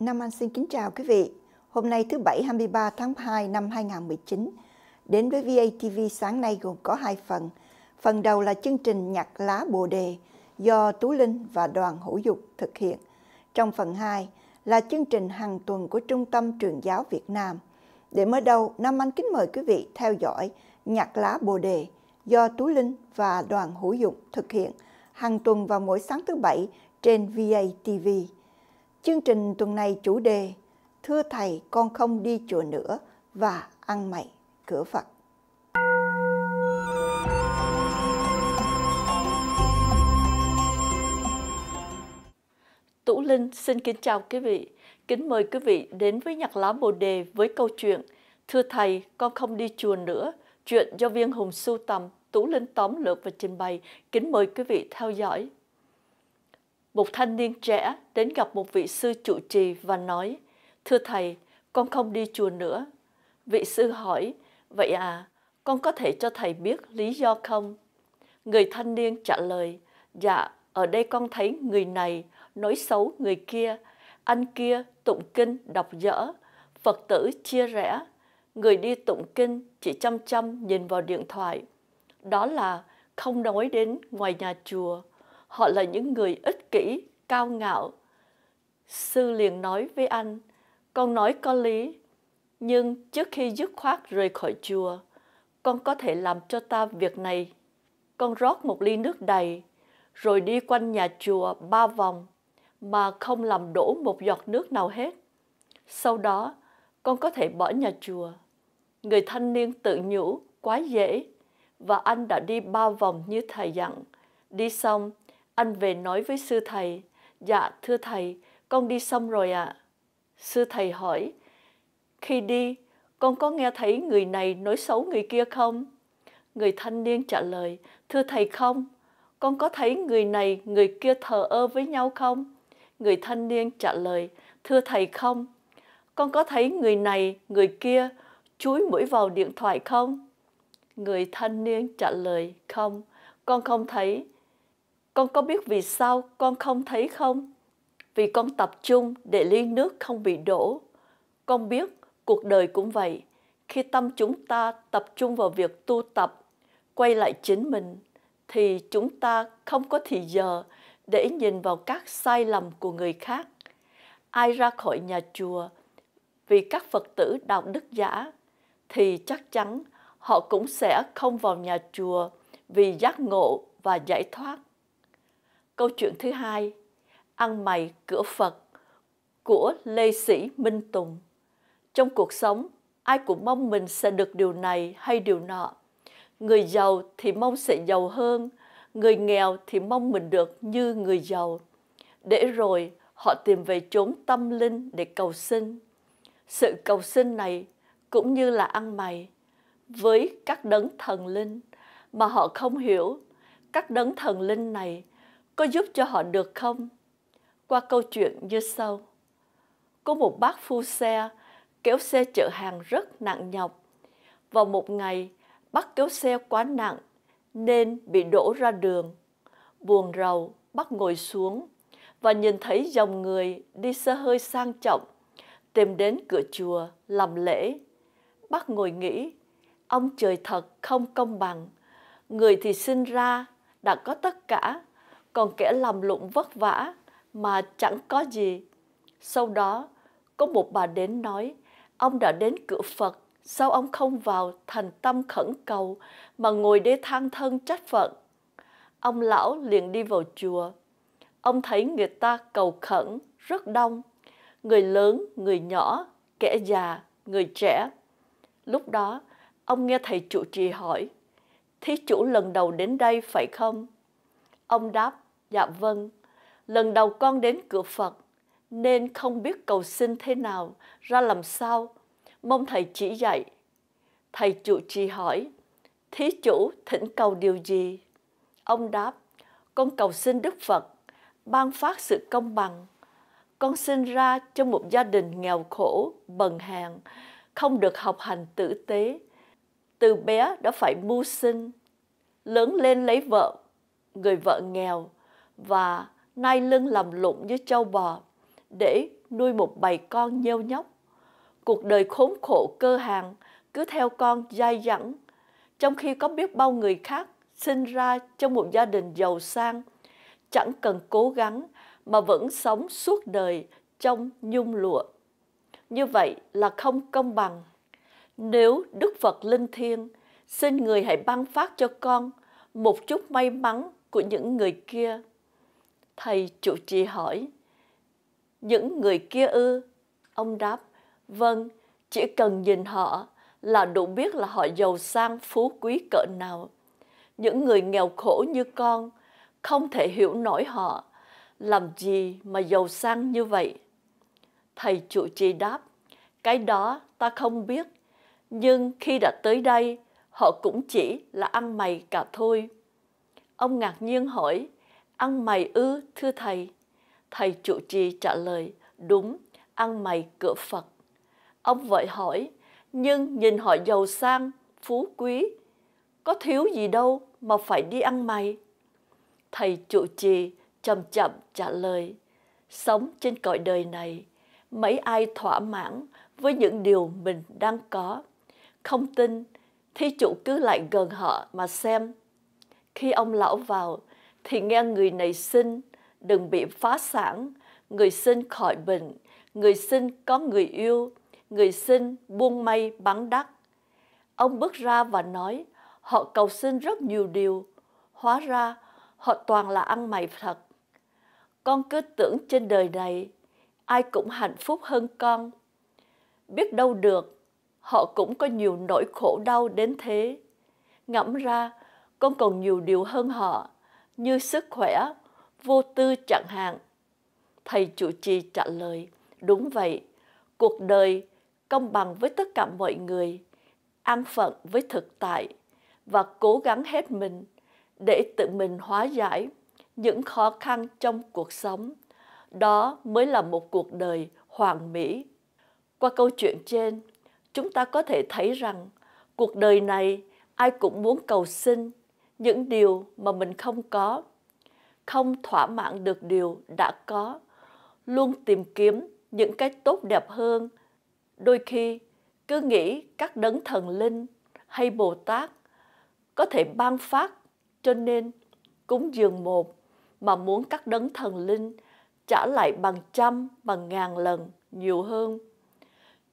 Nam Anh xin kính chào quý vị. Hôm nay thứ Bảy 23 tháng 2 năm 2019, đến với VATV sáng nay gồm có hai phần. Phần đầu là chương trình Nhạc lá Bồ Đề do Tú Linh và Đoàn Hữu Dục thực hiện. Trong phần 2 là chương trình hàng tuần của Trung tâm Trường giáo Việt Nam. Để mở đầu, Nam Anh kính mời quý vị theo dõi Nhạc lá Bồ Đề do Tú Linh và Đoàn Hữu Dục thực hiện hàng tuần vào mỗi sáng thứ Bảy trên VATV. Chương trình tuần này chủ đề Thưa Thầy con không đi chùa nữa và ăn mày cửa Phật. Tủ Linh xin kính chào quý vị. Kính mời quý vị đến với nhạc lá bồ đề với câu chuyện Thưa Thầy, con không đi chùa nữa. Chuyện do Viên Hùng sưu tầm, Tú Linh tóm lược và trình bày. Kính mời quý vị theo dõi một thanh niên trẻ đến gặp một vị sư trụ trì và nói, Thưa Thầy, con không đi chùa nữa. Vị sư hỏi, Vậy à, con có thể cho Thầy biết lý do không? Người thanh niên trả lời, Dạ, ở đây con thấy người này nói xấu người kia, anh kia tụng kinh đọc dở, Phật tử chia rẽ, người đi tụng kinh chỉ chăm chăm nhìn vào điện thoại. Đó là không nói đến ngoài nhà chùa, họ là những người ích kỷ, cao ngạo. Sư liền nói với anh, con nói có lý, nhưng trước khi dứt khoát rời khỏi chùa, con có thể làm cho ta việc này. Con rót một ly nước đầy, rồi đi quanh nhà chùa ba vòng mà không làm đổ một giọt nước nào hết. Sau đó, con có thể bỏ nhà chùa. Người thanh niên tự nhủ quá dễ và anh đã đi ba vòng như thầy dặn. Đi xong, anh về nói với sư thầy, dạ thưa thầy, con đi xong rồi ạ. À. Sư thầy hỏi, khi đi, con có nghe thấy người này nói xấu người kia không? Người thanh niên trả lời, thưa thầy không, con có thấy người này, người kia thờ ơ với nhau không? Người thanh niên trả lời, thưa thầy không, con có thấy người này, người kia chúi mũi vào điện thoại không? Người thanh niên trả lời, không, con không thấy. Con có biết vì sao con không thấy không? Vì con tập trung để ly nước không bị đổ. Con biết cuộc đời cũng vậy. Khi tâm chúng ta tập trung vào việc tu tập, quay lại chính mình, thì chúng ta không có thì giờ để nhìn vào các sai lầm của người khác. Ai ra khỏi nhà chùa vì các Phật tử đạo đức giả thì chắc chắn họ cũng sẽ không vào nhà chùa vì giác ngộ và giải thoát Câu chuyện thứ hai, ăn mày cửa Phật của Lê Sĩ Minh Tùng. Trong cuộc sống, ai cũng mong mình sẽ được điều này hay điều nọ. Người giàu thì mong sẽ giàu hơn, người nghèo thì mong mình được như người giàu. Để rồi họ tìm về chốn tâm linh để cầu xin Sự cầu xin này cũng như là ăn mày với các đấng thần linh mà họ không hiểu. Các đấng thần linh này có giúp cho họ được không? Qua câu chuyện như sau. Có một bác phu xe kéo xe chở hàng rất nặng nhọc. Vào một ngày, bác kéo xe quá nặng nên bị đổ ra đường. Buồn rầu, bác ngồi xuống và nhìn thấy dòng người đi xe hơi sang trọng tìm đến cửa chùa làm lễ. Bác ngồi nghĩ, ông trời thật không công bằng. Người thì sinh ra đã có tất cả còn kẻ làm lụng vất vả mà chẳng có gì. Sau đó, có một bà đến nói, ông đã đến cửa Phật, sao ông không vào thành tâm khẩn cầu mà ngồi để than thân trách Phật? Ông lão liền đi vào chùa. Ông thấy người ta cầu khẩn rất đông, người lớn, người nhỏ, kẻ già, người trẻ. Lúc đó, ông nghe thầy trụ trì hỏi, Thí chủ lần đầu đến đây phải không? Ông đáp, dạ vâng, lần đầu con đến cửa Phật, nên không biết cầu xin thế nào, ra làm sao, mong thầy chỉ dạy. Thầy trụ trì hỏi, thí chủ thỉnh cầu điều gì? Ông đáp, con cầu xin Đức Phật ban phát sự công bằng. Con sinh ra trong một gia đình nghèo khổ, bần hàn, không được học hành tử tế. Từ bé đã phải mưu sinh, lớn lên lấy vợ người vợ nghèo và nay lưng làm lụng như trâu bò để nuôi một bầy con nhêu nhóc. Cuộc đời khốn khổ cơ hàng cứ theo con dai dẳng, trong khi có biết bao người khác sinh ra trong một gia đình giàu sang, chẳng cần cố gắng mà vẫn sống suốt đời trong nhung lụa. Như vậy là không công bằng. Nếu Đức Phật Linh thiêng, xin người hãy ban phát cho con một chút may mắn của những người kia. Thầy chủ trì hỏi, những người kia ư? Ông đáp, vâng, chỉ cần nhìn họ là đủ biết là họ giàu sang phú quý cỡ nào. Những người nghèo khổ như con không thể hiểu nổi họ, làm gì mà giàu sang như vậy? Thầy chủ trì đáp, cái đó ta không biết, nhưng khi đã tới đây, họ cũng chỉ là ăn mày cả thôi. Ông ngạc nhiên hỏi, ăn mày ư, thưa thầy? Thầy trụ trì trả lời, đúng, ăn mày cửa Phật. Ông vội hỏi, nhưng nhìn họ giàu sang, phú quý, có thiếu gì đâu mà phải đi ăn mày. Thầy trụ trì chậm chậm trả lời, sống trên cõi đời này, mấy ai thỏa mãn với những điều mình đang có. Không tin, thí chủ cứ lại gần họ mà xem khi ông lão vào, thì nghe người này xin, đừng bị phá sản, người xin khỏi bệnh, người xin có người yêu, người xin buôn may bán đắt. Ông bước ra và nói, họ cầu xin rất nhiều điều, hóa ra họ toàn là ăn mày thật. Con cứ tưởng trên đời này, ai cũng hạnh phúc hơn con. Biết đâu được, họ cũng có nhiều nỗi khổ đau đến thế. Ngẫm ra, con còn nhiều điều hơn họ, như sức khỏe, vô tư chẳng hạn. Thầy chủ trì trả lời, đúng vậy, cuộc đời công bằng với tất cả mọi người, an phận với thực tại và cố gắng hết mình để tự mình hóa giải những khó khăn trong cuộc sống. Đó mới là một cuộc đời hoàn mỹ. Qua câu chuyện trên, chúng ta có thể thấy rằng cuộc đời này ai cũng muốn cầu sinh những điều mà mình không có không thỏa mãn được điều đã có luôn tìm kiếm những cái tốt đẹp hơn đôi khi cứ nghĩ các đấng thần linh hay bồ tát có thể ban phát cho nên cúng dường một mà muốn các đấng thần linh trả lại bằng trăm bằng ngàn lần nhiều hơn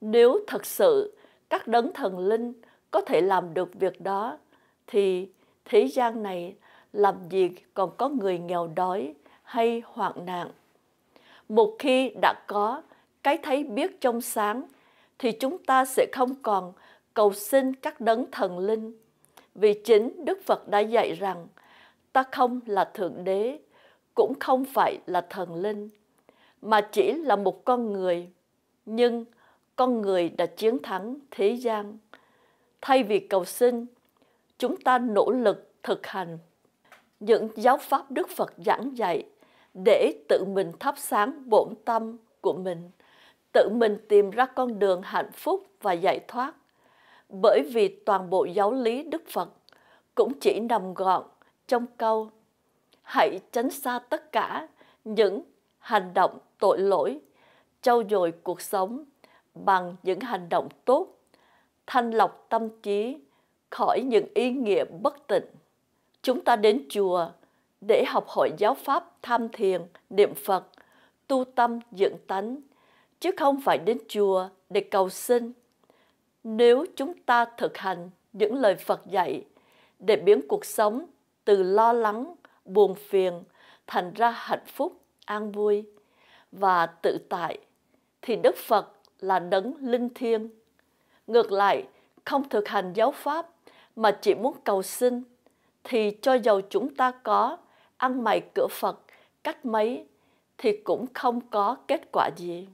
nếu thật sự các đấng thần linh có thể làm được việc đó thì thế gian này làm gì còn có người nghèo đói hay hoạn nạn. Một khi đã có cái thấy biết trong sáng thì chúng ta sẽ không còn cầu xin các đấng thần linh. Vì chính Đức Phật đã dạy rằng ta không là thượng đế, cũng không phải là thần linh, mà chỉ là một con người. Nhưng con người đã chiến thắng thế gian. Thay vì cầu xin chúng ta nỗ lực thực hành những giáo pháp Đức Phật giảng dạy để tự mình thắp sáng bổn tâm của mình, tự mình tìm ra con đường hạnh phúc và giải thoát. Bởi vì toàn bộ giáo lý Đức Phật cũng chỉ nằm gọn trong câu Hãy tránh xa tất cả những hành động tội lỗi, trau dồi cuộc sống bằng những hành động tốt, thanh lọc tâm trí, khỏi những ý nghĩa bất tịnh. Chúng ta đến chùa để học hỏi giáo pháp tham thiền, niệm Phật, tu tâm dưỡng tánh, chứ không phải đến chùa để cầu xin. Nếu chúng ta thực hành những lời Phật dạy để biến cuộc sống từ lo lắng, buồn phiền thành ra hạnh phúc, an vui và tự tại thì Đức Phật là đấng linh thiêng. Ngược lại, không thực hành giáo pháp mà chỉ muốn cầu xin thì cho dầu chúng ta có ăn mày cửa Phật cách mấy thì cũng không có kết quả gì.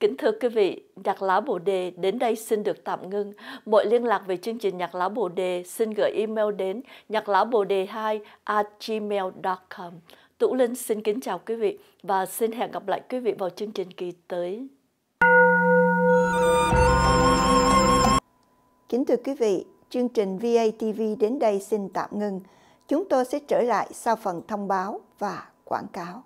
Kính thưa quý vị, Nhạc Lá Bồ Đề đến đây xin được tạm ngưng. Mọi liên lạc về chương trình Nhạc Lá Bồ Đề xin gửi email đến nhạc lá bồ đề 2 gmail.com. Tủ Linh xin kính chào quý vị và xin hẹn gặp lại quý vị vào chương trình kỳ tới. Kính thưa quý vị, chương trình VATV đến đây xin tạm ngưng. Chúng tôi sẽ trở lại sau phần thông báo và quảng cáo.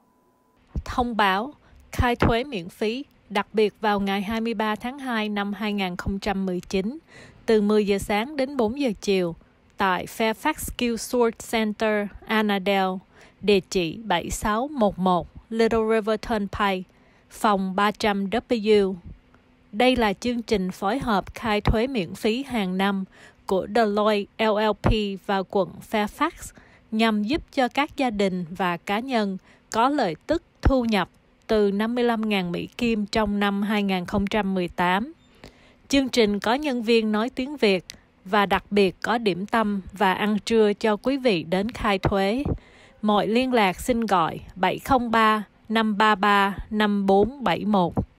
Thông báo khai thuế miễn phí đặc biệt vào ngày 23 tháng 2 năm 2019 từ 10 giờ sáng đến 4 giờ chiều tại Fairfax skill Sword Center, Annadale, địa chỉ 7611 Little river turnpike phòng 300W. Đây là chương trình phối hợp khai thuế miễn phí hàng năm của Deloitte LLP và quận Fairfax nhằm giúp cho các gia đình và cá nhân có lợi tức thu nhập từ 55.000 Mỹ Kim trong năm 2018. Chương trình có nhân viên nói tiếng Việt và đặc biệt có điểm tâm và ăn trưa cho quý vị đến khai thuế. Mọi liên lạc xin gọi 703 533 5471.